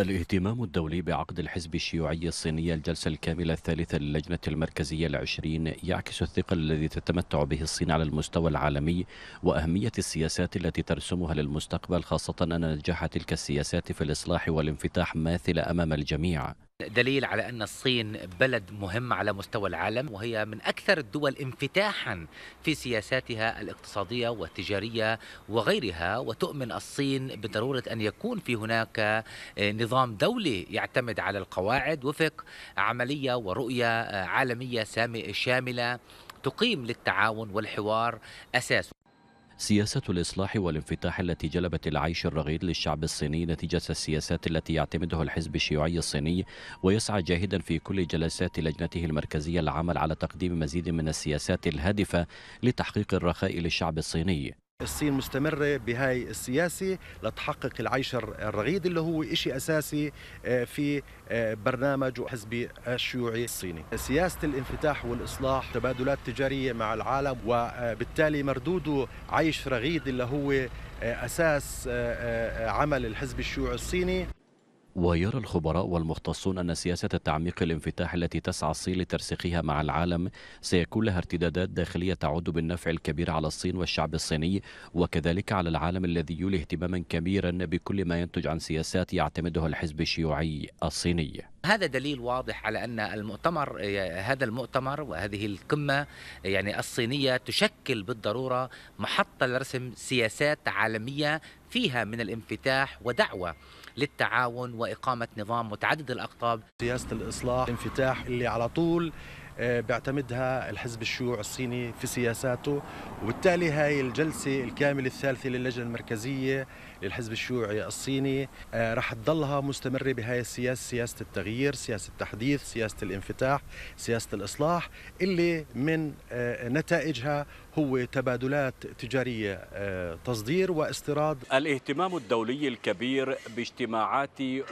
الاهتمام الدولي بعقد الحزب الشيوعي الصيني الجلسة الكاملة الثالثة للجنة المركزية العشرين يعكس الثقل الذي تتمتع به الصين على المستوى العالمي وأهمية السياسات التي ترسمها للمستقبل خاصة أن نجاح تلك السياسات في الإصلاح والانفتاح ماثل أمام الجميع دليل على أن الصين بلد مهم على مستوى العالم وهي من أكثر الدول انفتاحا في سياساتها الاقتصادية والتجارية وغيرها وتؤمن الصين بضرورة أن يكون في هناك آه، نظام دولي يعتمد على القواعد وفق عملية ورؤية آه، عالمية شاملة تقيم للتعاون والحوار أساسه سياسة الإصلاح والانفتاح التي جلبت العيش الرغيد للشعب الصيني نتيجة السياسات التي يعتمده الحزب الشيوعي الصيني ويسعى جاهدا في كل جلسات لجنته المركزية العمل على تقديم مزيد من السياسات الهادفة لتحقيق الرخاء للشعب الصيني الصين مستمرة بهاي السياسة لتحقق العيش الرغيد اللي هو إشي أساسي آه، في آه، برنامج حزب الشيوعي الصيني سياسة الانفتاح والإصلاح تبادلات تجارية مع العالم وبالتالي آه، مردوده عيش رغيد اللي هو أساس عمل الحزب الشيوعي الصيني ويرى الخبراء والمختصون أن سياسة التعميق الانفتاح التي تسعى الصين لترسيخها مع العالم سيكون لها ارتدادات داخلية تعود بالنفع الكبير على الصين والشعب الصيني وكذلك على العالم الذي يولي اهتماما كبيرا بكل ما ينتج عن سياسات يعتمدها الحزب الشيوعي الصيني هذا دليل واضح على ان المؤتمر هذا المؤتمر وهذه القمه يعني الصينيه تشكل بالضروره محطه لرسم سياسات عالميه فيها من الانفتاح ودعوة للتعاون وإقامة نظام متعدد الأقطاب سياسة الإصلاح الانفتاح اللي على طول آه، بيعتمدها الحزب الشيوعي الصيني في سياساته وبالتالي هاي الجلسة الكاملة الثالثة للجنة المركزية للحزب الشيوعي الصيني آه، رح تضلها مستمرة بهاي السياسة سياسة التغيير سياسة التحديث سياسة الانفتاح سياسة الإصلاح اللي من آه، نتائجها هو تبادلات تجارية تصدير واستيراد الاهتمام الدولي الكبير باجتماعات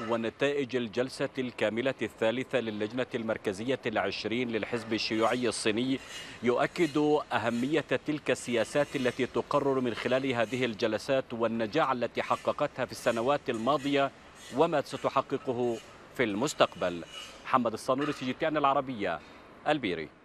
ونتائج الجلسة الكاملة الثالثة للجنة المركزية العشرين للحزب الحزب الشيوعي الصيني يؤكد أهمية تلك السياسات التي تقرر من خلال هذه الجلسات والنجاعة التي حققتها في السنوات الماضية وما ستحققه في المستقبل محمد الصانوري سي العربية البيري